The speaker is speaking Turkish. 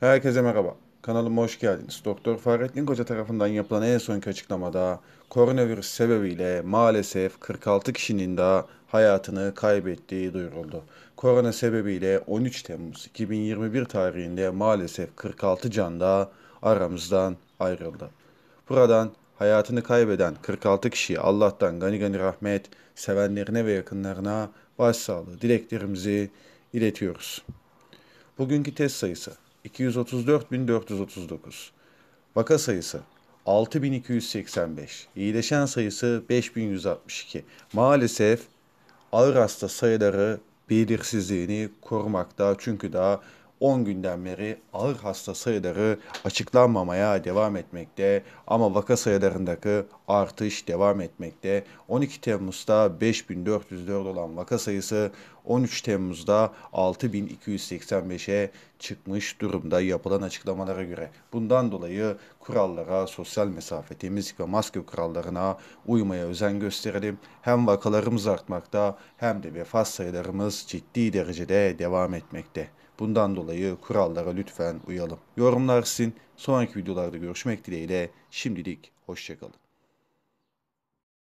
Herkese merhaba. Kanalıma hoş geldiniz. Doktor Fahrettin Koca tarafından yapılan en sonki açıklamada koronavirüs sebebiyle maalesef 46 kişinin daha hayatını kaybettiği duyuruldu. Korona sebebiyle 13 Temmuz 2021 tarihinde maalesef 46 can da aramızdan ayrıldı. Buradan hayatını kaybeden 46 kişiyi Allah'tan gani gani rahmet, sevenlerine ve yakınlarına başsağlığı dileklerimizi iletiyoruz. Bugünkü test sayısı 234.439. Vaka sayısı 6285. İyileşen sayısı 5162. Maalesef ağır hasta sayıları belirsizliğini korumakta çünkü daha 10 günden beri ağır hasta sayıları açıklanmamaya devam etmekte ama vaka sayılarındaki artış devam etmekte. 12 Temmuz'da 5404 olan vaka sayısı 13 Temmuz'da 6285'e çıkmış durumda yapılan açıklamalara göre. Bundan dolayı kurallara, sosyal mesafe, temizlik ve maske kurallarına uymaya özen gösterelim. Hem vakalarımız artmakta hem de vefat sayılarımız ciddi derecede devam etmekte. Bundan dolayı dolayı kurallara lütfen uyalım. Yorumlar sizin. Sonraki videolarda görüşmek dileğiyle. Şimdilik hoşçakalın.